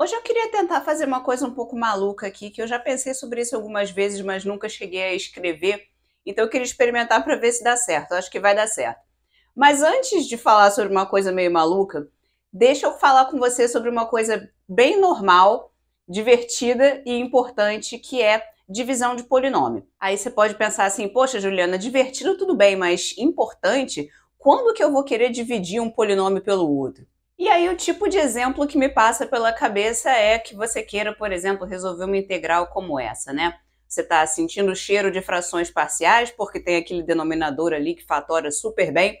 Hoje eu queria tentar fazer uma coisa um pouco maluca aqui, que eu já pensei sobre isso algumas vezes, mas nunca cheguei a escrever. Então eu queria experimentar para ver se dá certo. Eu acho que vai dar certo. Mas antes de falar sobre uma coisa meio maluca, deixa eu falar com você sobre uma coisa bem normal, divertida e importante, que é divisão de polinômio. Aí você pode pensar assim: "Poxa, Juliana, divertido tudo bem, mas importante? Quando que eu vou querer dividir um polinômio pelo outro?" E aí, o tipo de exemplo que me passa pela cabeça é que você queira, por exemplo, resolver uma integral como essa, né? Você está sentindo o cheiro de frações parciais, porque tem aquele denominador ali que fatora super bem,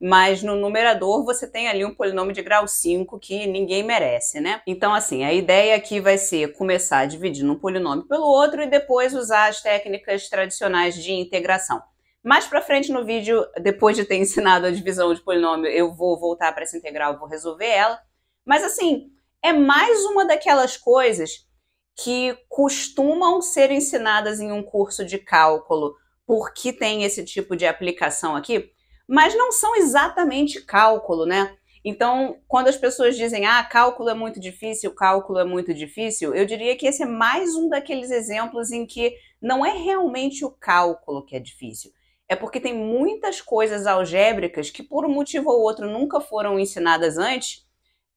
mas no numerador você tem ali um polinômio de grau 5 que ninguém merece, né? Então, assim, a ideia aqui vai ser começar dividindo um polinômio pelo outro e depois usar as técnicas tradicionais de integração. Mais para frente no vídeo, depois de ter ensinado a divisão de polinômio, eu vou voltar para essa integral, vou resolver ela. Mas assim, é mais uma daquelas coisas que costumam ser ensinadas em um curso de cálculo, porque tem esse tipo de aplicação aqui, mas não são exatamente cálculo, né? Então, quando as pessoas dizem, ah, cálculo é muito difícil, cálculo é muito difícil, eu diria que esse é mais um daqueles exemplos em que não é realmente o cálculo que é difícil, é porque tem muitas coisas algébricas que, por um motivo ou outro, nunca foram ensinadas antes.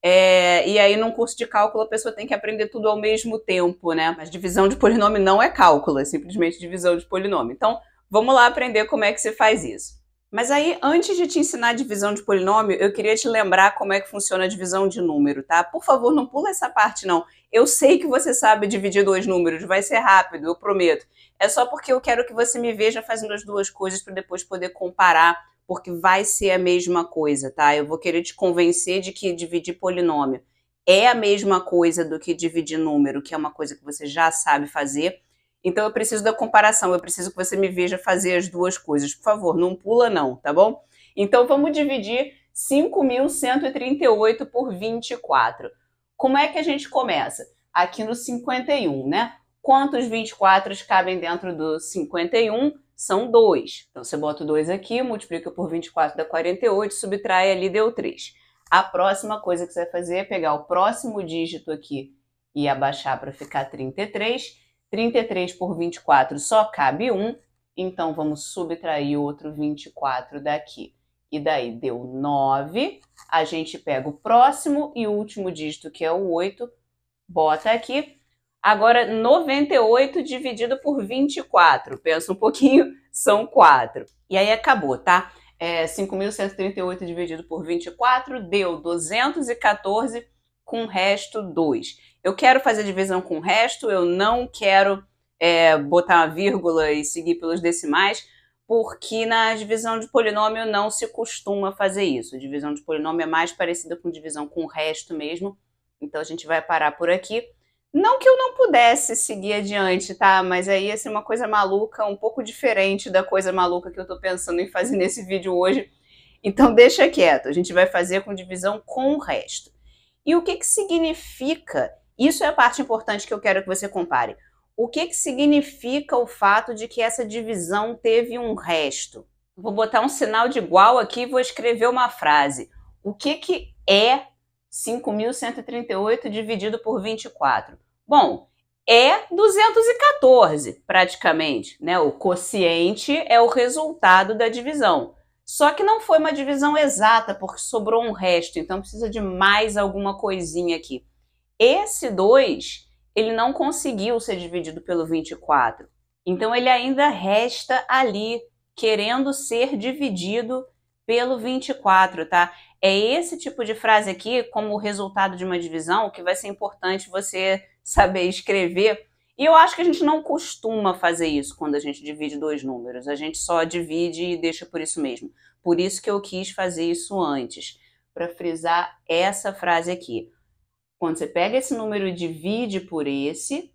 É, e aí, num curso de cálculo, a pessoa tem que aprender tudo ao mesmo tempo, né? Mas divisão de polinômio não é cálculo, é simplesmente divisão de polinômio. Então, vamos lá aprender como é que se faz isso. Mas aí, antes de te ensinar a divisão de polinômio, eu queria te lembrar como é que funciona a divisão de número, tá? Por favor, não pula essa parte, não. Eu sei que você sabe dividir dois números, vai ser rápido, eu prometo. É só porque eu quero que você me veja fazendo as duas coisas para depois poder comparar, porque vai ser a mesma coisa, tá? Eu vou querer te convencer de que dividir polinômio é a mesma coisa do que dividir número, que é uma coisa que você já sabe fazer então eu preciso da comparação, eu preciso que você me veja fazer as duas coisas. Por favor, não pula não, tá bom? Então vamos dividir 5.138 por 24. Como é que a gente começa? Aqui no 51, né? Quantos 24 cabem dentro do 51? São 2. Então você bota 2 aqui, multiplica por 24 dá 48, subtrai ali, deu 3. A próxima coisa que você vai fazer é pegar o próximo dígito aqui e abaixar para ficar 33 33 por 24 só cabe 1, então vamos subtrair outro 24 daqui. E daí deu 9. A gente pega o próximo e último dígito, que é o 8, bota aqui. Agora, 98 dividido por 24. Pensa um pouquinho, são 4. E aí acabou, tá? É, 5.138 dividido por 24 deu 214 com o resto 2. Eu quero fazer divisão com o resto, eu não quero é, botar uma vírgula e seguir pelos decimais, porque na divisão de polinômio não se costuma fazer isso. A divisão de polinômio é mais parecida com divisão com o resto mesmo. Então a gente vai parar por aqui. Não que eu não pudesse seguir adiante, tá? Mas aí ia ser uma coisa maluca, um pouco diferente da coisa maluca que eu tô pensando em fazer nesse vídeo hoje. Então deixa quieto, a gente vai fazer com divisão com o resto. E o que, que significa? Isso é a parte importante que eu quero que você compare. O que, que significa o fato de que essa divisão teve um resto? Vou botar um sinal de igual aqui e vou escrever uma frase. O que, que é 5.138 dividido por 24? Bom, é 214, praticamente, né? O quociente é o resultado da divisão. Só que não foi uma divisão exata, porque sobrou um resto, então precisa de mais alguma coisinha aqui. Esse 2, ele não conseguiu ser dividido pelo 24. Então ele ainda resta ali, querendo ser dividido pelo 24, tá? É esse tipo de frase aqui, como resultado de uma divisão, que vai ser importante você saber escrever e eu acho que a gente não costuma fazer isso quando a gente divide dois números. A gente só divide e deixa por isso mesmo. Por isso que eu quis fazer isso antes, para frisar essa frase aqui. Quando você pega esse número e divide por esse,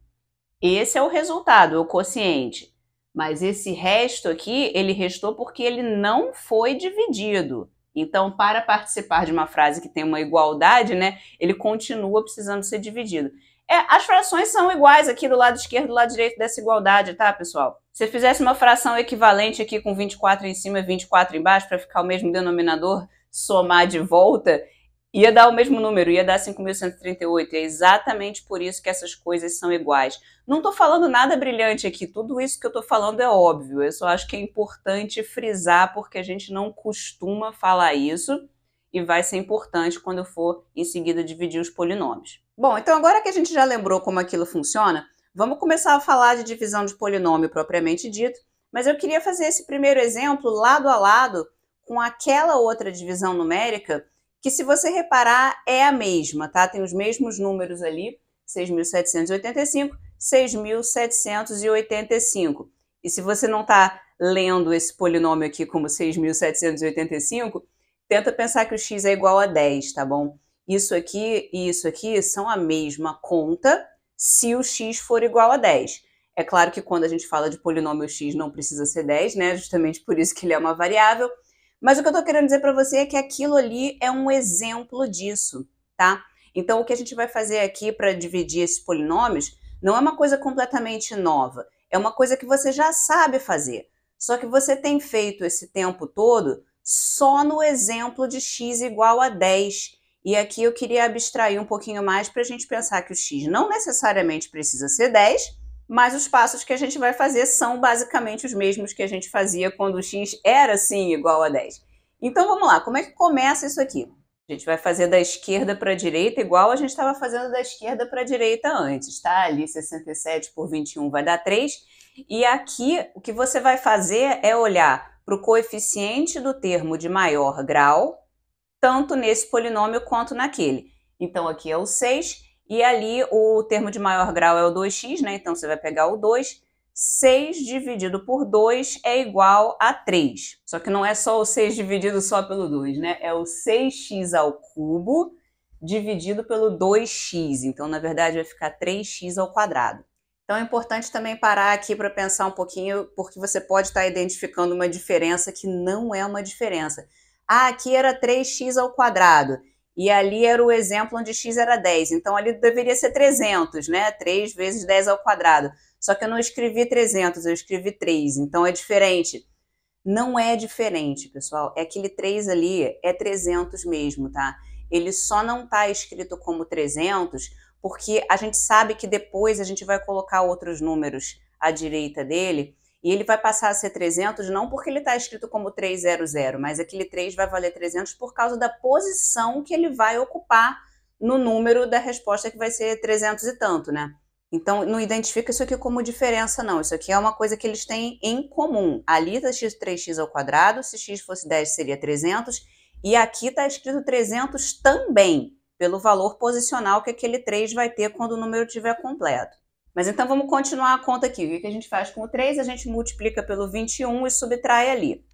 esse é o resultado, é o quociente. Mas esse resto aqui, ele restou porque ele não foi dividido. Então, para participar de uma frase que tem uma igualdade, né, ele continua precisando ser dividido. É, as frações são iguais aqui do lado esquerdo e do lado direito dessa igualdade, tá, pessoal? Se eu fizesse uma fração equivalente aqui com 24 em cima e 24 embaixo, para ficar o mesmo denominador, somar de volta, ia dar o mesmo número, ia dar 5.138. É exatamente por isso que essas coisas são iguais. Não estou falando nada brilhante aqui, tudo isso que eu estou falando é óbvio. Eu só acho que é importante frisar, porque a gente não costuma falar isso, e vai ser importante quando eu for em seguida dividir os polinômios. Bom, então agora que a gente já lembrou como aquilo funciona, vamos começar a falar de divisão de polinômio propriamente dito, mas eu queria fazer esse primeiro exemplo lado a lado com aquela outra divisão numérica que, se você reparar, é a mesma, tá? Tem os mesmos números ali, 6.785, 6.785. E se você não está lendo esse polinômio aqui como 6.785, tenta pensar que o x é igual a 10, tá bom? isso aqui e isso aqui são a mesma conta se o x for igual a 10. É claro que quando a gente fala de polinômio x não precisa ser 10, né? Justamente por isso que ele é uma variável. Mas o que eu estou querendo dizer para você é que aquilo ali é um exemplo disso, tá? Então o que a gente vai fazer aqui para dividir esses polinômios não é uma coisa completamente nova, é uma coisa que você já sabe fazer. Só que você tem feito esse tempo todo só no exemplo de x igual a 10 e aqui eu queria abstrair um pouquinho mais para a gente pensar que o x não necessariamente precisa ser 10, mas os passos que a gente vai fazer são basicamente os mesmos que a gente fazia quando o x era sim igual a 10. Então vamos lá, como é que começa isso aqui? A gente vai fazer da esquerda para a direita igual a gente estava fazendo da esquerda para a direita antes, tá? Ali 67 por 21 vai dar 3. E aqui o que você vai fazer é olhar para o coeficiente do termo de maior grau, tanto nesse polinômio quanto naquele. Então aqui é o 6 e ali o termo de maior grau é o 2x, né? Então você vai pegar o 2. 6 dividido por 2 é igual a 3. Só que não é só o 6 dividido só pelo 2, né? É o 6x ao cubo dividido pelo 2x. Então, na verdade, vai ficar 3x ao quadrado. Então é importante também parar aqui para pensar um pouquinho, porque você pode estar tá identificando uma diferença que não é uma diferença. Ah, aqui era 3x ao quadrado. E ali era o exemplo onde x era 10. Então ali deveria ser 300, né? 3 vezes 10 ao quadrado. Só que eu não escrevi 300, eu escrevi 3. Então é diferente. Não é diferente, pessoal. É aquele 3 ali, é 300 mesmo, tá? Ele só não está escrito como 300 porque a gente sabe que depois a gente vai colocar outros números à direita dele e ele vai passar a ser 300 não porque ele está escrito como 300, mas aquele 3 vai valer 300 por causa da posição que ele vai ocupar no número da resposta que vai ser 300 e tanto, né? Então, não identifica isso aqui como diferença, não. Isso aqui é uma coisa que eles têm em comum. Ali está x 3x ao quadrado, se x fosse 10 seria 300, e aqui está escrito 300 também, pelo valor posicional que aquele 3 vai ter quando o número estiver completo. Mas então vamos continuar a conta aqui. O que a gente faz com o 3? A gente multiplica pelo 21 e subtrai ali.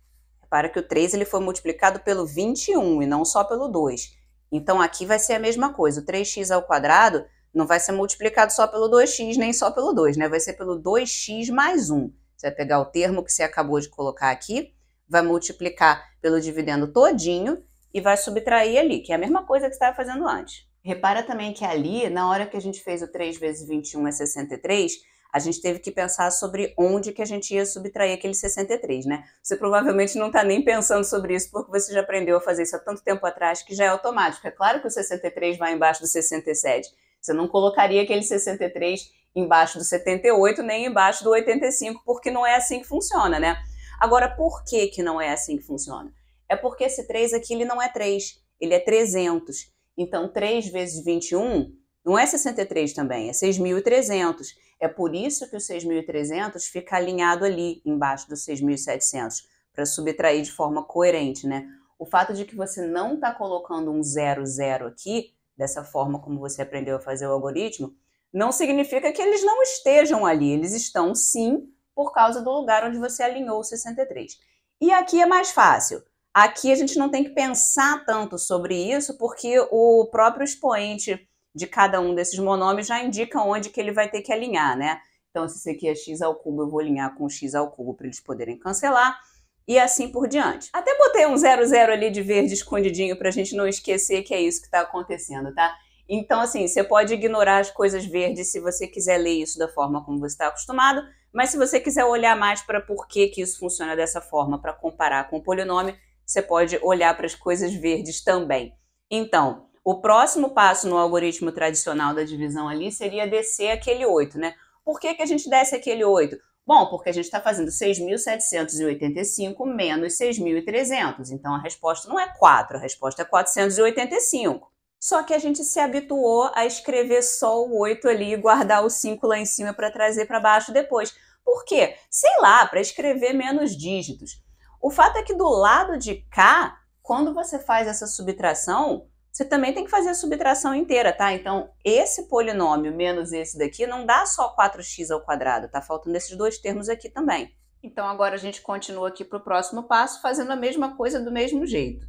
Repara que o 3 ele foi multiplicado pelo 21 e não só pelo 2. Então aqui vai ser a mesma coisa. O 3x ao quadrado não vai ser multiplicado só pelo 2x nem só pelo 2, né? Vai ser pelo 2x mais 1. Você vai pegar o termo que você acabou de colocar aqui, vai multiplicar pelo dividendo todinho e vai subtrair ali, que é a mesma coisa que você estava fazendo antes. Repara também que ali, na hora que a gente fez o 3 vezes 21 é 63, a gente teve que pensar sobre onde que a gente ia subtrair aquele 63, né? Você provavelmente não está nem pensando sobre isso porque você já aprendeu a fazer isso há tanto tempo atrás que já é automático. É claro que o 63 vai embaixo do 67. Você não colocaria aquele 63 embaixo do 78 nem embaixo do 85 porque não é assim que funciona, né? Agora, por que que não é assim que funciona? É porque esse 3 aqui ele não é 3, ele é 300. Então, 3 vezes 21 não é 63 também, é 6.300. É por isso que o 6.300 fica alinhado ali embaixo do 6.700, para subtrair de forma coerente, né? O fato de que você não está colocando um zero zero aqui, dessa forma como você aprendeu a fazer o algoritmo, não significa que eles não estejam ali. Eles estão sim por causa do lugar onde você alinhou o 63. E aqui é mais fácil. Aqui a gente não tem que pensar tanto sobre isso, porque o próprio expoente de cada um desses monômios já indica onde que ele vai ter que alinhar, né? Então, se isso aqui é x ao cubo, eu vou alinhar com x ao cubo para eles poderem cancelar e assim por diante. Até botei um 00 ali de verde escondidinho para a gente não esquecer que é isso que está acontecendo, tá? Então, assim, você pode ignorar as coisas verdes se você quiser ler isso da forma como você está acostumado, mas se você quiser olhar mais para por que, que isso funciona dessa forma, para comparar com o polinômio, você pode olhar para as coisas verdes também. Então, o próximo passo no algoritmo tradicional da divisão ali seria descer aquele 8, né? Por que, que a gente desce aquele 8? Bom, porque a gente está fazendo 6.785 menos 6.300. Então, a resposta não é 4, a resposta é 485. Só que a gente se habituou a escrever só o 8 ali e guardar o 5 lá em cima para trazer para baixo depois. Por quê? Sei lá, para escrever menos dígitos. O fato é que do lado de cá, quando você faz essa subtração, você também tem que fazer a subtração inteira, tá? Então, esse polinômio menos esse daqui não dá só 4x ao quadrado, tá faltando esses dois termos aqui também. Então, agora a gente continua aqui para o próximo passo, fazendo a mesma coisa do mesmo jeito.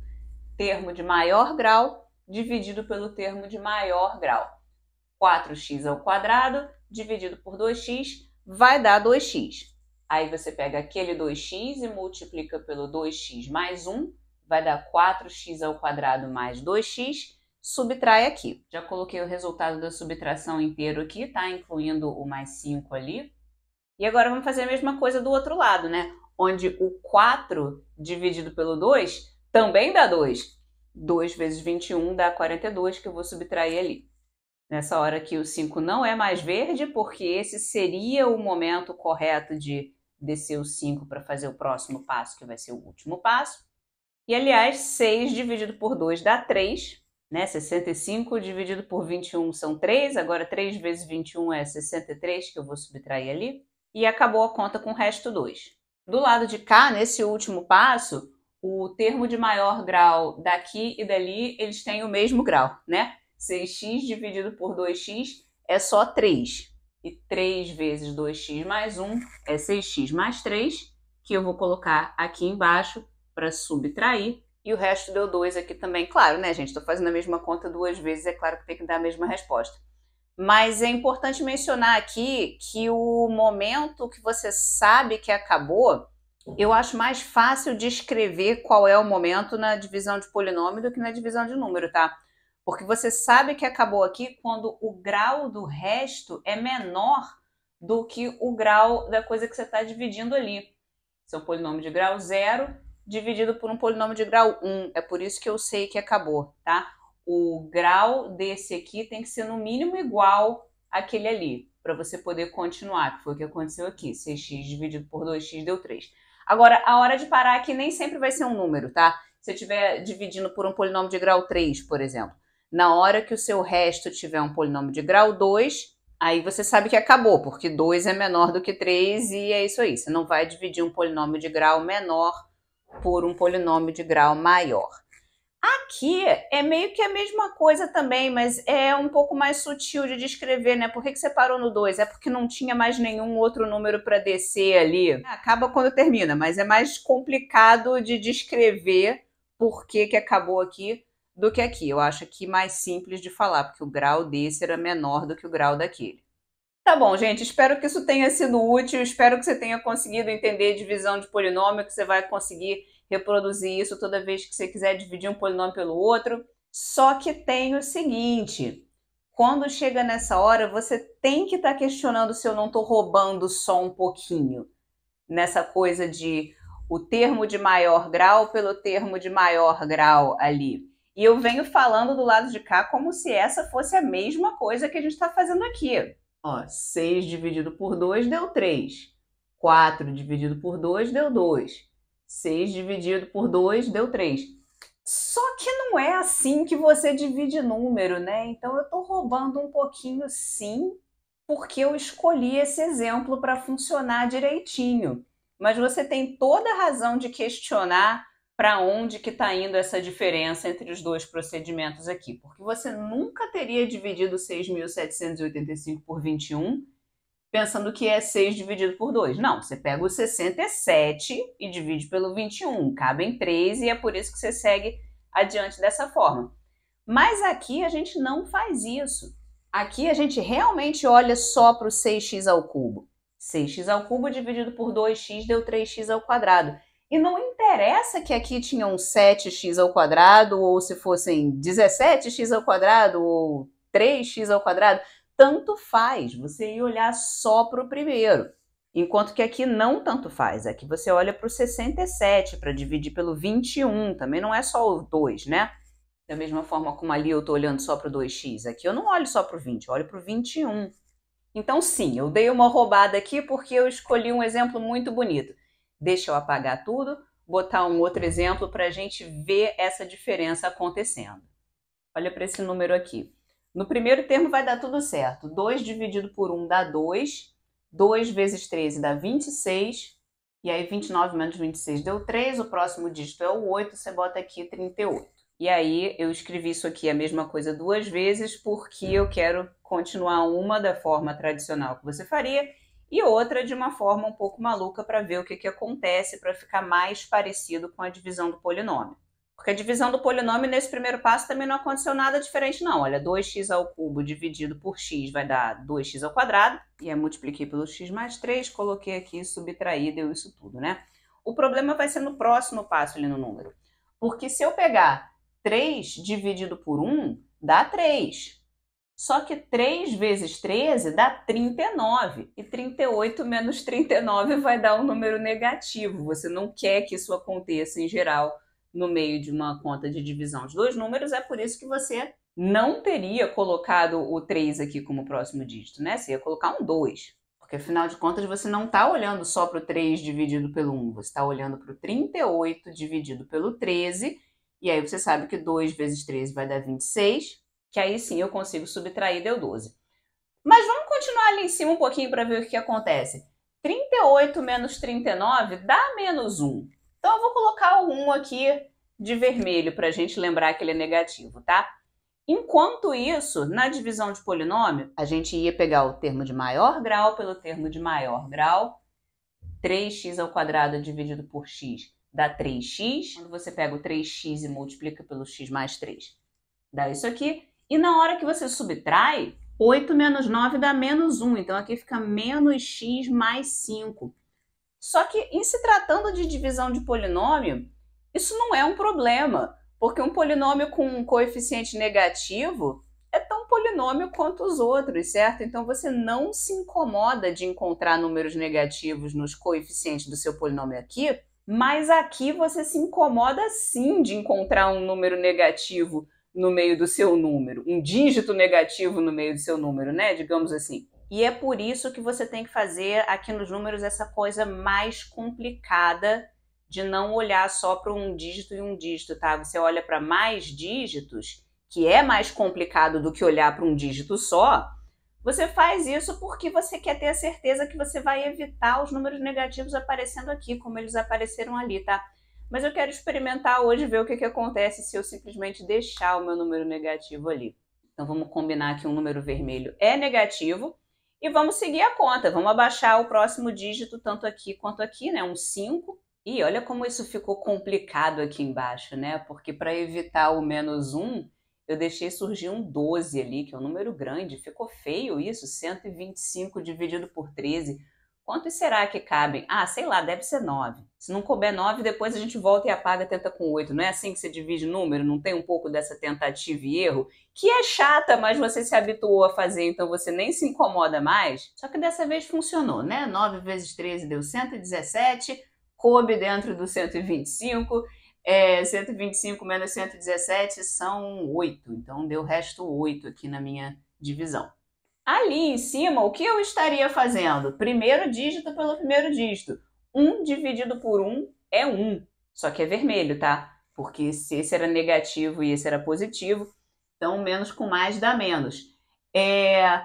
Termo de maior grau dividido pelo termo de maior grau. 4x ao quadrado dividido por 2x vai dar 2x. Aí você pega aquele 2x e multiplica pelo 2x mais 1, vai dar 4x ao quadrado mais 2x, subtrai aqui. Já coloquei o resultado da subtração inteiro aqui, tá? Incluindo o mais 5 ali. E agora vamos fazer a mesma coisa do outro lado, né? Onde o 4 dividido pelo 2 também dá 2. 2 vezes 21 dá 42, que eu vou subtrair ali nessa hora que o 5 não é mais verde, porque esse seria o momento correto de descer o 5 para fazer o próximo passo, que vai ser o último passo. E aliás, 6 dividido por 2 dá 3, né? 65 dividido por 21 são 3, agora 3 vezes 21 é 63, que eu vou subtrair ali, e acabou a conta com o resto 2. Do lado de cá, nesse último passo, o termo de maior grau daqui e dali, eles têm o mesmo grau, né? 6x dividido por 2x é só 3. E 3 vezes 2x mais 1 é 6x mais 3, que eu vou colocar aqui embaixo para subtrair. E o resto deu 2 aqui também. Claro, né, gente? Estou fazendo a mesma conta duas vezes, é claro que tem que dar a mesma resposta. Mas é importante mencionar aqui que o momento que você sabe que acabou, eu acho mais fácil descrever qual é o momento na divisão de polinômio do que na divisão de número, tá? Porque você sabe que acabou aqui quando o grau do resto é menor do que o grau da coisa que você está dividindo ali. Seu é um polinômio de grau zero dividido por um polinômio de grau 1. É por isso que eu sei que acabou, tá? O grau desse aqui tem que ser no mínimo igual àquele ali, para você poder continuar, que foi o que aconteceu aqui. 6x dividido por 2x deu 3. Agora, a hora de parar aqui nem sempre vai ser um número, tá? Se eu estiver dividindo por um polinômio de grau 3, por exemplo, na hora que o seu resto tiver um polinômio de grau 2, aí você sabe que acabou, porque 2 é menor do que 3 e é isso aí. Você não vai dividir um polinômio de grau menor por um polinômio de grau maior. Aqui é meio que a mesma coisa também, mas é um pouco mais sutil de descrever, né? Por que, que você parou no 2? É porque não tinha mais nenhum outro número para descer ali. É, acaba quando termina, mas é mais complicado de descrever por que, que acabou aqui do que aqui. Eu acho aqui mais simples de falar, porque o grau desse era menor do que o grau daquele. Tá bom, gente, espero que isso tenha sido útil, espero que você tenha conseguido entender divisão de polinômio, que você vai conseguir reproduzir isso toda vez que você quiser dividir um polinômio pelo outro. Só que tem o seguinte, quando chega nessa hora, você tem que estar tá questionando se eu não estou roubando só um pouquinho nessa coisa de o termo de maior grau pelo termo de maior grau ali. E eu venho falando do lado de cá como se essa fosse a mesma coisa que a gente está fazendo aqui. Ó, 6 dividido por 2 deu 3. 4 dividido por 2 deu 2. 6 dividido por 2 deu 3. Só que não é assim que você divide número, né? Então eu estou roubando um pouquinho, sim, porque eu escolhi esse exemplo para funcionar direitinho. Mas você tem toda a razão de questionar para onde que está indo essa diferença entre os dois procedimentos aqui, porque você nunca teria dividido 6.785 por 21 pensando que é 6 dividido por 2. Não, você pega o 67 e divide pelo 21, cabem 3 e é por isso que você segue adiante dessa forma. Mas aqui a gente não faz isso. Aqui a gente realmente olha só para o 6x ao cubo. 6x ao cubo dividido por 2x deu 3x ao quadrado. E não interessa que aqui tinham 7x ao quadrado, ou se fossem 17x ao quadrado, ou 3x ao quadrado, tanto faz, você ia olhar só para o primeiro. Enquanto que aqui não tanto faz, aqui você olha para o 67 para dividir pelo 21, também não é só o 2, né? Da mesma forma como ali eu estou olhando só para o 2x, aqui eu não olho só para o 20, eu olho para o 21. Então sim, eu dei uma roubada aqui porque eu escolhi um exemplo muito bonito. Deixa eu apagar tudo, botar um outro exemplo para a gente ver essa diferença acontecendo. Olha para esse número aqui. No primeiro termo vai dar tudo certo. 2 dividido por 1 dá 2. 2 vezes 13 dá 26. E aí 29 menos 26 deu 3. O próximo dígito é o 8. Você bota aqui 38. E aí eu escrevi isso aqui a mesma coisa duas vezes porque eu quero continuar uma da forma tradicional que você faria e outra de uma forma um pouco maluca para ver o que, que acontece, para ficar mais parecido com a divisão do polinômio. Porque a divisão do polinômio nesse primeiro passo também não aconteceu nada diferente, não. Olha, 2x ao cubo dividido por x vai dar 2x ao quadrado, e aí multipliquei pelo x mais 3, coloquei aqui, subtraí, deu isso tudo, né? O problema vai ser no próximo passo ali no número. Porque se eu pegar 3 dividido por 1, dá 3. Só que 3 vezes 13 dá 39, e 38 menos 39 vai dar um número negativo. Você não quer que isso aconteça em geral no meio de uma conta de divisão de dois números, é por isso que você não teria colocado o 3 aqui como próximo dígito, né? Você ia colocar um 2. Porque afinal de contas você não está olhando só para o 3 dividido pelo 1, você está olhando para o 38 dividido pelo 13, e aí você sabe que 2 vezes 13 vai dar 26, que aí sim eu consigo subtrair, deu 12. Mas vamos continuar ali em cima um pouquinho para ver o que acontece. 38 menos 39 dá menos 1. Então eu vou colocar o 1 aqui de vermelho para a gente lembrar que ele é negativo, tá? Enquanto isso, na divisão de polinômio, a gente ia pegar o termo de maior grau pelo termo de maior grau. 3x ao quadrado dividido por x dá 3x. Quando você pega o 3x e multiplica pelo x mais 3, dá isso aqui. E na hora que você subtrai, 8 menos 9 dá menos 1, então aqui fica menos x mais 5. Só que em se tratando de divisão de polinômio, isso não é um problema, porque um polinômio com um coeficiente negativo é tão polinômio quanto os outros, certo? Então você não se incomoda de encontrar números negativos nos coeficientes do seu polinômio aqui, mas aqui você se incomoda sim de encontrar um número negativo no meio do seu número, um dígito negativo no meio do seu número, né? Digamos assim. E é por isso que você tem que fazer aqui nos números essa coisa mais complicada de não olhar só para um dígito e um dígito, tá? Você olha para mais dígitos, que é mais complicado do que olhar para um dígito só. Você faz isso porque você quer ter a certeza que você vai evitar os números negativos aparecendo aqui, como eles apareceram ali, tá? mas eu quero experimentar hoje ver o que, que acontece se eu simplesmente deixar o meu número negativo ali. Então vamos combinar que um número vermelho é negativo e vamos seguir a conta. Vamos abaixar o próximo dígito tanto aqui quanto aqui, né? Um 5. E olha como isso ficou complicado aqui embaixo, né? Porque para evitar o menos 1, eu deixei surgir um 12 ali, que é um número grande. Ficou feio isso, 125 dividido por 13. Quantos será que cabem? Ah, sei lá, deve ser nove. Se não couber nove, depois a gente volta e apaga, tenta com oito. Não é assim que se divide número? Não tem um pouco dessa tentativa e erro? Que é chata, mas você se habituou a fazer, então você nem se incomoda mais. Só que dessa vez funcionou, né? 9 vezes 13 deu 117, coube dentro do 125. É, 125 menos 117 são 8, então deu o resto 8 aqui na minha divisão. Ali em cima, o que eu estaria fazendo? Primeiro dígito pelo primeiro dígito. 1 dividido por 1 é 1, só que é vermelho, tá? Porque se esse era negativo e esse era positivo, então menos com mais dá menos. É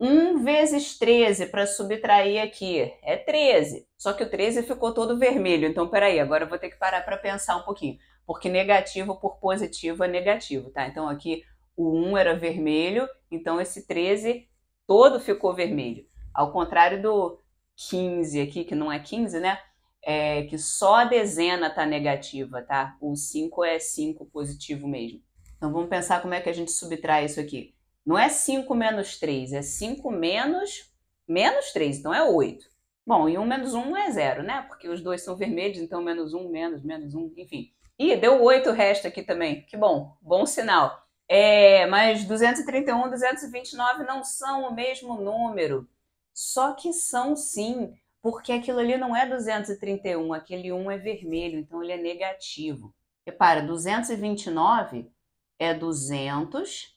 1 vezes 13 para subtrair aqui é 13. Só que o 13 ficou todo vermelho. Então, peraí, agora eu vou ter que parar para pensar um pouquinho. Porque negativo por positivo é negativo, tá? Então aqui o 1 era vermelho, então esse 13 todo ficou vermelho. Ao contrário do 15 aqui, que não é 15, né? É, que só a dezena tá negativa, tá? O 5 é 5 positivo mesmo. Então vamos pensar como é que a gente subtrai isso aqui. Não é 5 menos 3, é 5 menos menos 3, então é 8. Bom, e 1 menos 1 é 0, né? Porque os dois são vermelhos, então menos 1, menos, menos 1, enfim. Ih, deu 8 o resto aqui também. Que bom, bom sinal. É, mas 231, 229 não são o mesmo número. Só que são sim, porque aquilo ali não é 231, aquele 1 é vermelho, então ele é negativo. Repara, 229 é 200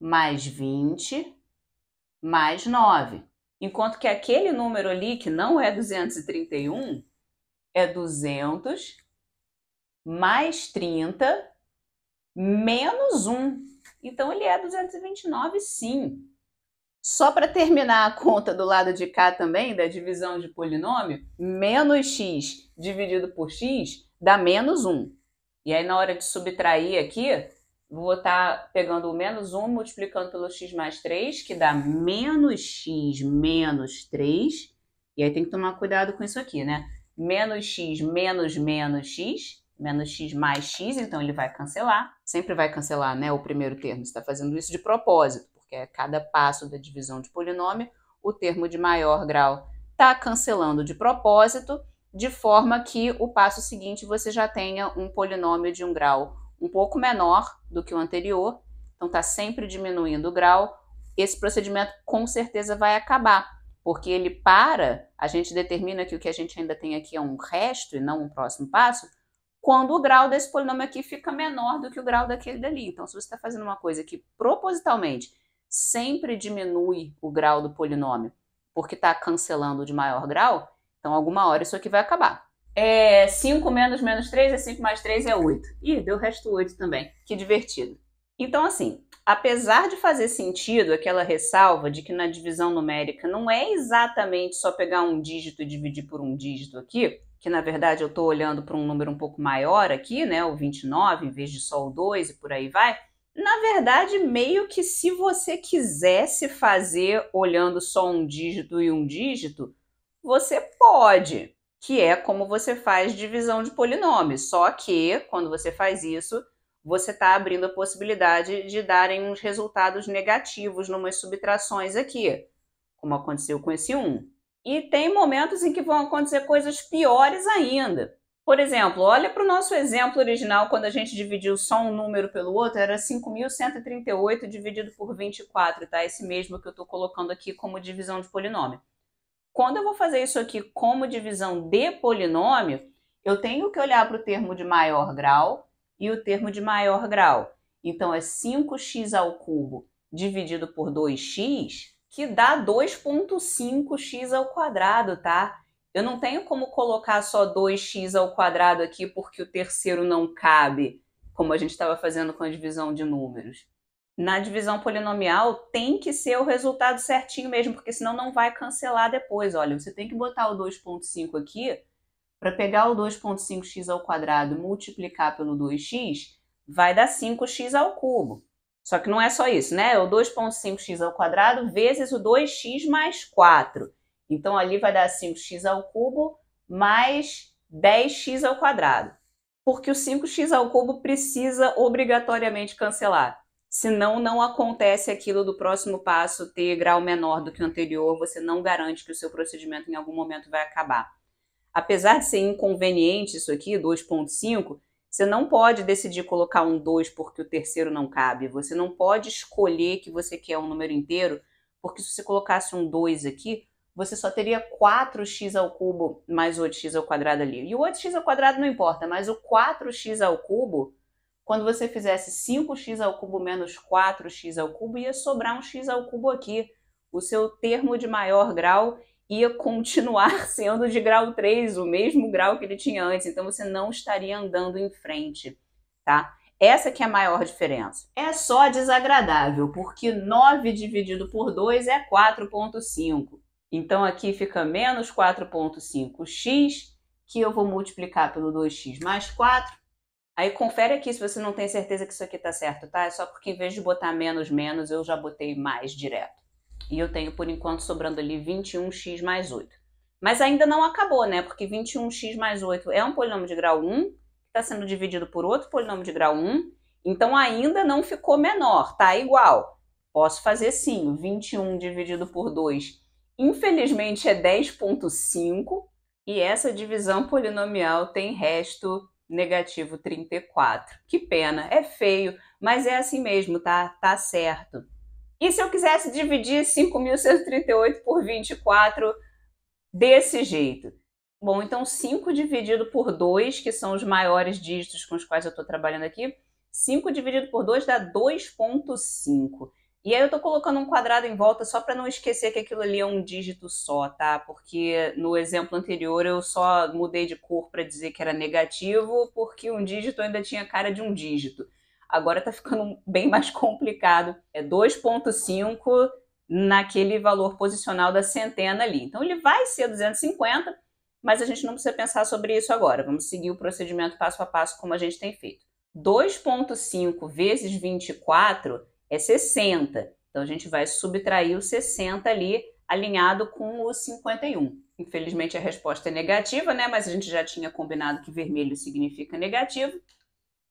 mais 20 mais 9. Enquanto que aquele número ali, que não é 231, é 200 mais 30 menos 1. Então ele é 229 sim. Só para terminar a conta do lado de cá também, da divisão de polinômio, menos x dividido por x dá menos 1. E aí na hora de subtrair aqui, vou estar tá pegando o menos 1, multiplicando pelo x mais 3, que dá menos x menos 3. E aí tem que tomar cuidado com isso aqui, né? Menos x menos menos x menos x mais x, então ele vai cancelar. Sempre vai cancelar né, o primeiro termo. Você está fazendo isso de propósito, porque a é cada passo da divisão de polinômio, o termo de maior grau está cancelando de propósito, de forma que o passo seguinte você já tenha um polinômio de um grau um pouco menor do que o anterior. Então está sempre diminuindo o grau. Esse procedimento com certeza vai acabar, porque ele para, a gente determina que o que a gente ainda tem aqui é um resto e não um próximo passo quando o grau desse polinômio aqui fica menor do que o grau daquele dali. Então, se você está fazendo uma coisa que propositalmente sempre diminui o grau do polinômio, porque está cancelando de maior grau, então alguma hora isso aqui vai acabar. É 5 menos menos 3 é 5 mais 3 é 8. Ih, deu o resto 8 também. Que divertido. Então, assim, apesar de fazer sentido aquela ressalva de que na divisão numérica não é exatamente só pegar um dígito e dividir por um dígito aqui, que na verdade eu estou olhando para um número um pouco maior aqui, né, o 29 em vez de só o 2 e por aí vai, na verdade, meio que se você quisesse fazer olhando só um dígito e um dígito, você pode, que é como você faz divisão de polinômios. Só que, quando você faz isso, você está abrindo a possibilidade de darem uns resultados negativos numas subtrações aqui, como aconteceu com esse 1. E tem momentos em que vão acontecer coisas piores ainda. Por exemplo, olha para o nosso exemplo original, quando a gente dividiu só um número pelo outro, era 5.138 dividido por 24, tá? Esse mesmo que eu estou colocando aqui como divisão de polinômio. Quando eu vou fazer isso aqui como divisão de polinômio, eu tenho que olhar para o termo de maior grau e o termo de maior grau. Então, é 5x ao cubo dividido por 2x que dá 2.5x ao quadrado, tá? Eu não tenho como colocar só 2x ao quadrado aqui porque o terceiro não cabe, como a gente estava fazendo com a divisão de números. Na divisão polinomial tem que ser o resultado certinho mesmo, porque senão não vai cancelar depois. Olha, você tem que botar o 2.5 aqui para pegar o 2.5x ao quadrado, multiplicar pelo 2x, vai dar 5x ao cubo. Só que não é só isso, né? É o 2.5x ao quadrado vezes o 2x mais 4. Então ali vai dar 5x ao cubo mais 10x ao quadrado. Porque o 5x ao cubo precisa obrigatoriamente cancelar. Senão não acontece aquilo do próximo passo ter grau menor do que o anterior, você não garante que o seu procedimento em algum momento vai acabar. Apesar de ser inconveniente isso aqui, 2.5, você não pode decidir colocar um 2 porque o terceiro não cabe. Você não pode escolher que você quer um número inteiro, porque se você colocasse um 2 aqui, você só teria 4x ao cubo mais 8x ao quadrado ali. E o 8x ao quadrado não importa, mas o 4x ao cubo, quando você fizesse 5x ao cubo menos 4x ao cubo, ia sobrar um x ao cubo aqui. O seu termo de maior grau ia continuar sendo de grau 3, o mesmo grau que ele tinha antes, então você não estaria andando em frente, tá? Essa que é a maior diferença. É só desagradável, porque 9 dividido por 2 é 4.5. Então aqui fica menos 4.5x, que eu vou multiplicar pelo 2x mais 4. Aí confere aqui se você não tem certeza que isso aqui tá certo, tá? É só porque em vez de botar menos menos, eu já botei mais direto e eu tenho por enquanto sobrando ali 21x mais 8. Mas ainda não acabou, né? Porque 21x mais 8 é um polinômio de grau 1, que está sendo dividido por outro polinômio de grau 1, então ainda não ficou menor, tá igual. Posso fazer sim, 21 dividido por 2, infelizmente é 10.5, e essa divisão polinomial tem resto negativo 34. Que pena, é feio, mas é assim mesmo, tá? Tá certo. E se eu quisesse dividir 5.138 por 24 desse jeito? Bom, então 5 dividido por 2, que são os maiores dígitos com os quais eu estou trabalhando aqui, 5 dividido por 2 dá 2.5. E aí eu estou colocando um quadrado em volta só para não esquecer que aquilo ali é um dígito só, tá? Porque no exemplo anterior eu só mudei de cor para dizer que era negativo, porque um dígito ainda tinha cara de um dígito agora está ficando bem mais complicado. É 2,5 naquele valor posicional da centena ali. Então ele vai ser 250, mas a gente não precisa pensar sobre isso agora. Vamos seguir o procedimento passo a passo como a gente tem feito. 2,5 vezes 24 é 60. Então a gente vai subtrair o 60 ali, alinhado com o 51. Infelizmente a resposta é negativa, né? Mas a gente já tinha combinado que vermelho significa negativo.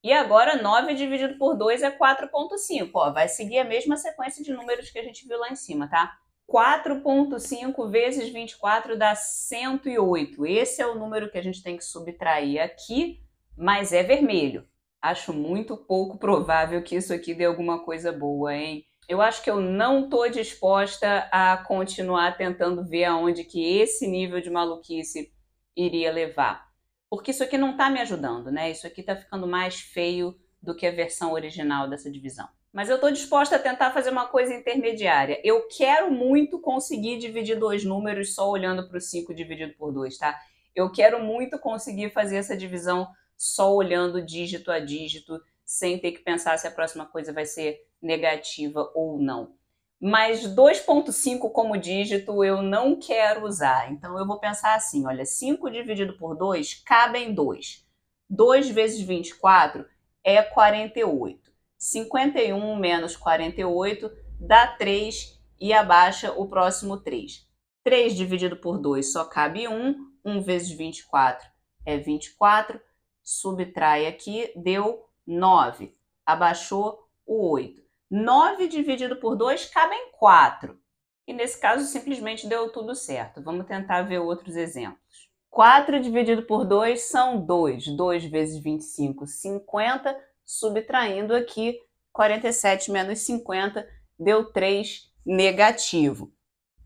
E agora 9 dividido por 2 é 4.5. vai seguir a mesma sequência de números que a gente viu lá em cima, tá? 4.5 vezes 24 dá 108. Esse é o número que a gente tem que subtrair aqui, mas é vermelho. Acho muito pouco provável que isso aqui dê alguma coisa boa, hein? Eu acho que eu não tô disposta a continuar tentando ver aonde que esse nível de maluquice iria levar porque isso aqui não está me ajudando, né? Isso aqui está ficando mais feio do que a versão original dessa divisão. Mas eu estou disposta a tentar fazer uma coisa intermediária. Eu quero muito conseguir dividir dois números só olhando para o 5 dividido por 2, tá? Eu quero muito conseguir fazer essa divisão só olhando dígito a dígito, sem ter que pensar se a próxima coisa vai ser negativa ou não mas 2,5 como dígito eu não quero usar. Então eu vou pensar assim: olha, 5 dividido por 2 cabem 2. 2 vezes 24 é 48. 51 menos 48 dá 3 e abaixa o próximo 3. 3 dividido por 2 só cabe 1. 1 vezes 24 é 24. Subtrai aqui, deu 9. Abaixou o 8. 9 dividido por 2 cabem 4. E nesse caso simplesmente deu tudo certo. Vamos tentar ver outros exemplos. 4 dividido por 2 são 2. 2 vezes 25, 50. Subtraindo aqui, 47 menos 50 deu 3 negativo.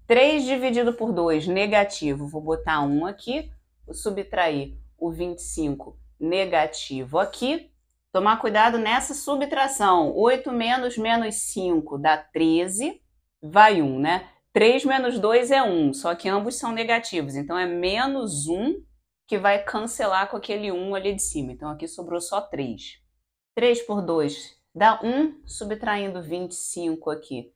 3 dividido por 2 negativo, vou botar 1 aqui, vou subtrair o 25 negativo aqui, Tomar cuidado nessa subtração. 8 menos menos 5 dá 13, vai 1, né? 3 menos 2 é 1, só que ambos são negativos. Então é menos 1 que vai cancelar com aquele 1 ali de cima. Então aqui sobrou só 3. 3 por 2 dá 1, subtraindo 25 aqui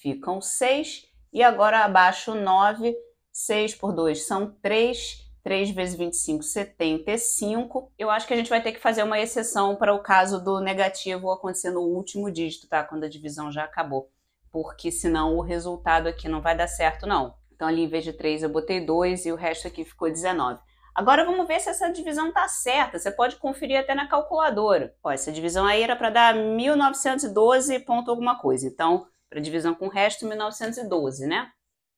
ficam 6. E agora abaixo 9, 6 por 2 são 3 3 vezes 25, 75. Eu acho que a gente vai ter que fazer uma exceção para o caso do negativo acontecer no último dígito, tá? Quando a divisão já acabou. Porque senão o resultado aqui não vai dar certo, não. Então ali em vez de 3 eu botei 2 e o resto aqui ficou 19. Agora vamos ver se essa divisão tá certa. Você pode conferir até na calculadora. Ó, essa divisão aí era para dar 1912 ponto alguma coisa. Então, para divisão com o resto, 1912, né?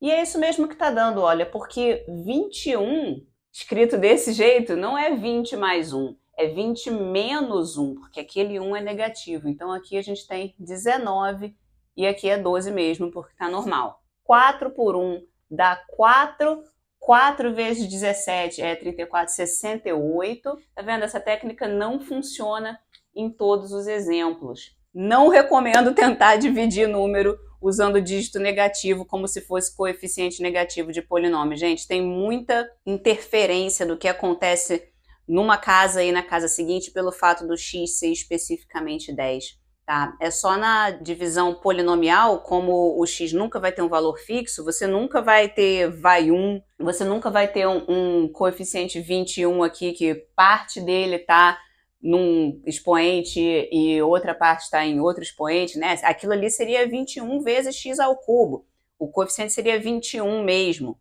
E é isso mesmo que está dando, olha, porque 21 escrito desse jeito, não é 20 mais 1, é 20 menos 1, porque aquele 1 é negativo. Então aqui a gente tem 19 e aqui é 12 mesmo, porque está normal. 4 por 1 dá 4, 4 vezes 17 é 34, 68. Tá vendo? Essa técnica não funciona em todos os exemplos. Não recomendo tentar dividir número usando o dígito negativo como se fosse coeficiente negativo de polinômio. Gente, tem muita interferência do que acontece numa casa e na casa seguinte pelo fato do x ser especificamente 10. Tá? É só na divisão polinomial, como o x nunca vai ter um valor fixo, você nunca vai ter vai 1, você nunca vai ter um, um coeficiente 21 aqui que parte dele está num expoente e outra parte está em outro expoente, né? Aquilo ali seria 21 vezes x ao cubo. O coeficiente seria 21 mesmo.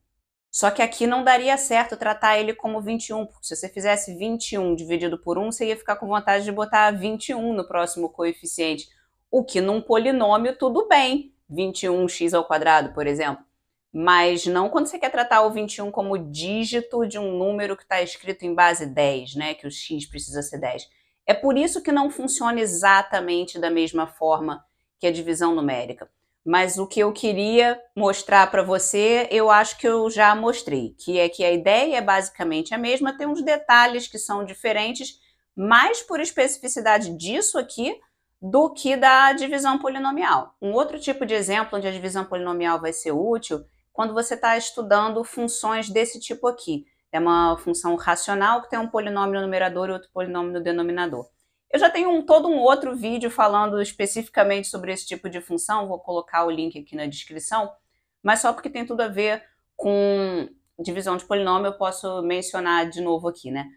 Só que aqui não daria certo tratar ele como 21, porque se você fizesse 21 dividido por 1, você ia ficar com vontade de botar 21 no próximo coeficiente, o que num polinômio tudo bem, 21x ao quadrado, por exemplo mas não quando você quer tratar o 21 como dígito de um número que está escrito em base 10, né? Que o x precisa ser 10. É por isso que não funciona exatamente da mesma forma que a divisão numérica. Mas o que eu queria mostrar para você, eu acho que eu já mostrei, que é que a ideia é basicamente a mesma, tem uns detalhes que são diferentes, mais por especificidade disso aqui do que da divisão polinomial. Um outro tipo de exemplo onde a divisão polinomial vai ser útil quando você está estudando funções desse tipo aqui. É uma função racional que tem um polinômio no numerador e outro polinômio no denominador. Eu já tenho um, todo um outro vídeo falando especificamente sobre esse tipo de função, vou colocar o link aqui na descrição, mas só porque tem tudo a ver com divisão de polinômio, eu posso mencionar de novo aqui, né?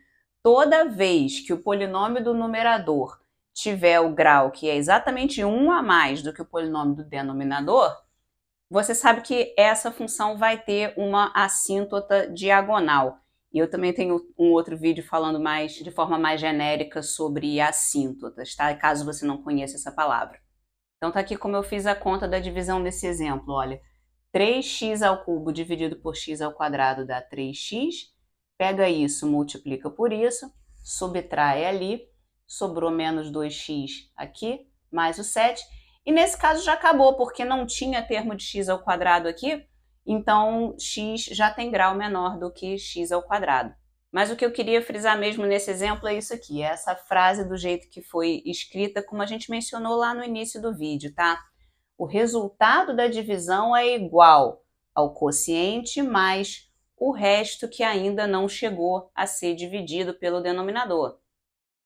Toda vez que o polinômio do numerador tiver o grau que é exatamente 1 a mais do que o polinômio do denominador, você sabe que essa função vai ter uma assíntota diagonal. E eu também tenho um outro vídeo falando mais de forma mais genérica sobre assíntotas, tá? Caso você não conheça essa palavra. Então tá aqui como eu fiz a conta da divisão desse exemplo, olha. 3x ao cubo dividido por x ao quadrado dá 3x. Pega isso, multiplica por isso, subtrai ali, sobrou menos 2x aqui, mais o 7 e nesse caso já acabou, porque não tinha termo de x ao quadrado aqui, então x já tem grau menor do que x ao quadrado. Mas o que eu queria frisar mesmo nesse exemplo é isso aqui, é essa frase do jeito que foi escrita, como a gente mencionou lá no início do vídeo, tá? O resultado da divisão é igual ao quociente mais o resto que ainda não chegou a ser dividido pelo denominador.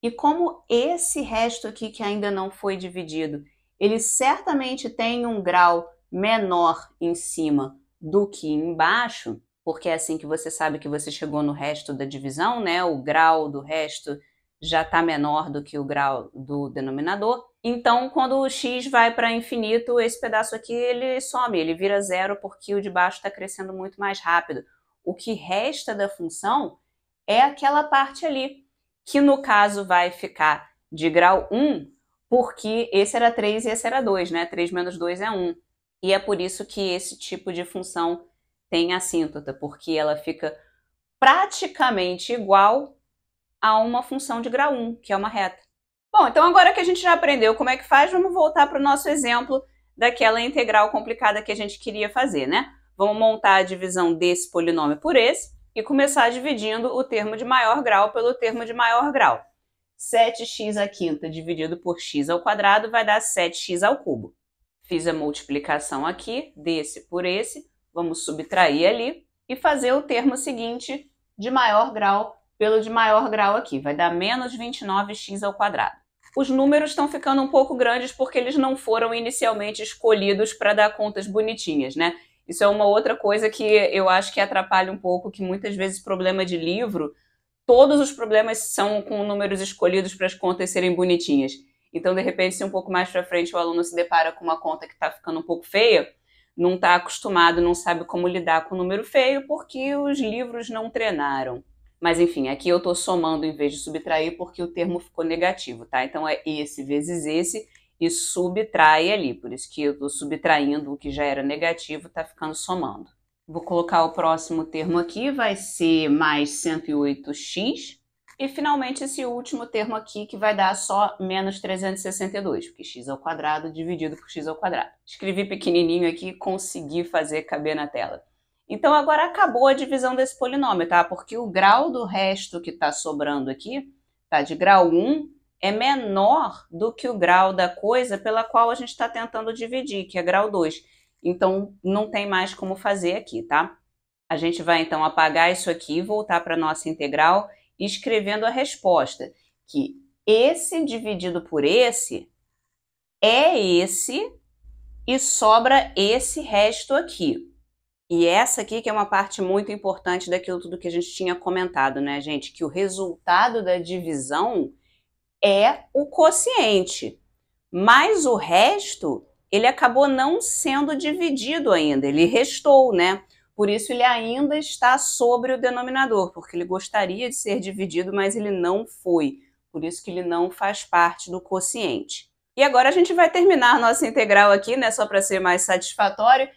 E como esse resto aqui que ainda não foi dividido ele certamente tem um grau menor em cima do que embaixo, porque é assim que você sabe que você chegou no resto da divisão, né? O grau do resto já está menor do que o grau do denominador. Então, quando o x vai para infinito, esse pedaço aqui ele some, ele vira zero porque o de baixo está crescendo muito mais rápido. O que resta da função é aquela parte ali, que no caso vai ficar de grau 1 porque esse era 3 e esse era 2, né? 3 menos 2 é 1. E é por isso que esse tipo de função tem assíntota, porque ela fica praticamente igual a uma função de grau 1, que é uma reta. Bom, então agora que a gente já aprendeu como é que faz, vamos voltar para o nosso exemplo daquela integral complicada que a gente queria fazer, né? Vamos montar a divisão desse polinômio por esse e começar dividindo o termo de maior grau pelo termo de maior grau. 7x à quinta dividido por x ao quadrado vai dar 7x ao cubo. Fiz a multiplicação aqui, desse por esse, vamos subtrair ali e fazer o termo seguinte de maior grau pelo de maior grau aqui, vai dar menos 29x ao quadrado. Os números estão ficando um pouco grandes porque eles não foram inicialmente escolhidos para dar contas bonitinhas, né? Isso é uma outra coisa que eu acho que atrapalha um pouco, que muitas vezes problema de livro todos os problemas são com números escolhidos para as contas serem bonitinhas. Então, de repente, se um pouco mais para frente o aluno se depara com uma conta que está ficando um pouco feia, não está acostumado, não sabe como lidar com o número feio porque os livros não treinaram. Mas enfim, aqui eu estou somando em vez de subtrair porque o termo ficou negativo, tá? Então é esse vezes esse e subtrai ali. Por isso que eu estou subtraindo o que já era negativo, está ficando somando. Vou colocar o próximo termo aqui, vai ser mais 108x. E finalmente esse último termo aqui que vai dar só menos 362, porque x ao quadrado dividido por x ao quadrado. Escrevi pequenininho aqui e consegui fazer caber na tela. Então agora acabou a divisão desse polinômio, tá? Porque o grau do resto que está sobrando aqui, tá? De grau 1 é menor do que o grau da coisa pela qual a gente está tentando dividir, que é grau 2. Então, não tem mais como fazer aqui, tá? A gente vai então apagar isso aqui e voltar para a nossa integral, escrevendo a resposta, que esse dividido por esse é esse e sobra esse resto aqui. E essa aqui que é uma parte muito importante daquilo tudo que a gente tinha comentado, né, gente? Que o resultado da divisão é o quociente, mas o resto ele acabou não sendo dividido ainda, ele restou, né? Por isso ele ainda está sobre o denominador, porque ele gostaria de ser dividido, mas ele não foi. Por isso que ele não faz parte do quociente. E agora a gente vai terminar nossa integral aqui, né? Só para ser mais satisfatório.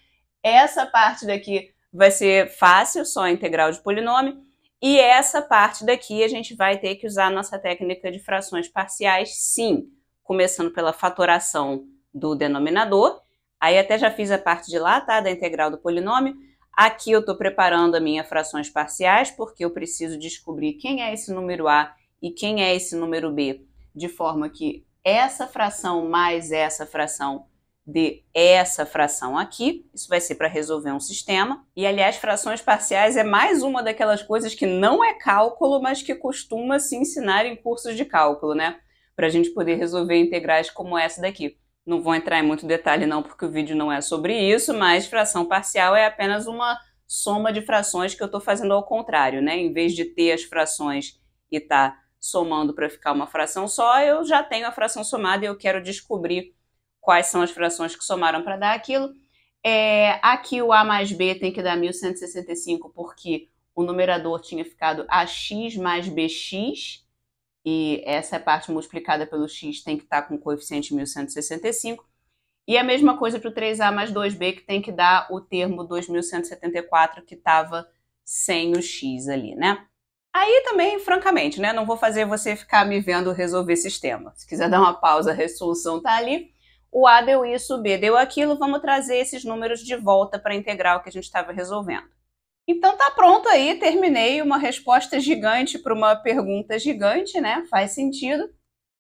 Essa parte daqui vai ser fácil, só a integral de polinômio. E essa parte daqui a gente vai ter que usar a nossa técnica de frações parciais, sim. Começando pela fatoração do denominador. Aí até já fiz a parte de lá, tá? Da integral do polinômio. Aqui eu estou preparando as minhas frações parciais, porque eu preciso descobrir quem é esse número A e quem é esse número B, de forma que essa fração mais essa fração de essa fração aqui, isso vai ser para resolver um sistema. E aliás, frações parciais é mais uma daquelas coisas que não é cálculo, mas que costuma se ensinar em cursos de cálculo, né? Para a gente poder resolver integrais como essa daqui. Não vou entrar em muito detalhe não, porque o vídeo não é sobre isso, mas fração parcial é apenas uma soma de frações que eu estou fazendo ao contrário, né? Em vez de ter as frações e tá somando para ficar uma fração só, eu já tenho a fração somada e eu quero descobrir quais são as frações que somaram para dar aquilo. É, aqui o A mais B tem que dar 1165 porque o numerador tinha ficado AX mais BX e essa é parte multiplicada pelo x tem que estar tá com coeficiente 1165. E a mesma coisa para o 3a mais 2b, que tem que dar o termo 2174, que estava sem o x ali, né? Aí também, francamente, né? Não vou fazer você ficar me vendo resolver sistema. Se quiser dar uma pausa, a resolução tá ali. O A deu isso, o B deu aquilo. Vamos trazer esses números de volta para a integral que a gente estava resolvendo. Então tá pronto aí, terminei uma resposta gigante para uma pergunta gigante, né? Faz sentido.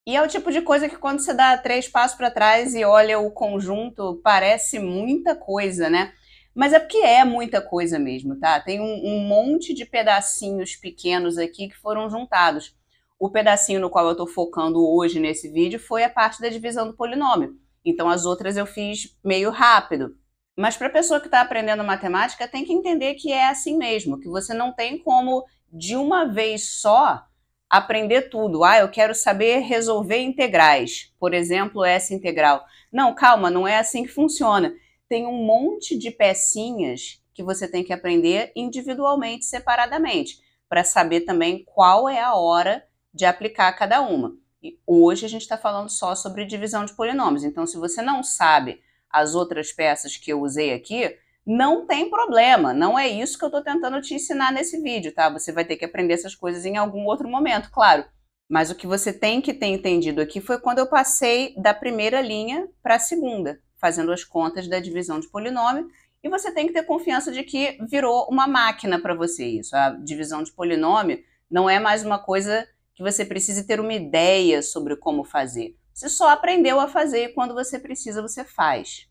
E é o tipo de coisa que quando você dá três passos para trás e olha o conjunto, parece muita coisa, né? Mas é porque é muita coisa mesmo, tá? Tem um, um monte de pedacinhos pequenos aqui que foram juntados. O pedacinho no qual eu estou focando hoje nesse vídeo foi a parte da divisão do polinômio. Então as outras eu fiz meio rápido. Mas para a pessoa que está aprendendo matemática, tem que entender que é assim mesmo, que você não tem como, de uma vez só, aprender tudo. Ah, eu quero saber resolver integrais, por exemplo, essa integral. Não, calma, não é assim que funciona. Tem um monte de pecinhas que você tem que aprender individualmente, separadamente, para saber também qual é a hora de aplicar cada uma. E hoje a gente está falando só sobre divisão de polinômios. Então, se você não sabe as outras peças que eu usei aqui, não tem problema, não é isso que eu estou tentando te ensinar nesse vídeo, tá? Você vai ter que aprender essas coisas em algum outro momento, claro. Mas o que você tem que ter entendido aqui foi quando eu passei da primeira linha para a segunda, fazendo as contas da divisão de polinômio, e você tem que ter confiança de que virou uma máquina para você isso. A divisão de polinômio não é mais uma coisa que você precise ter uma ideia sobre como fazer. Você só aprendeu a fazer e quando você precisa, você faz.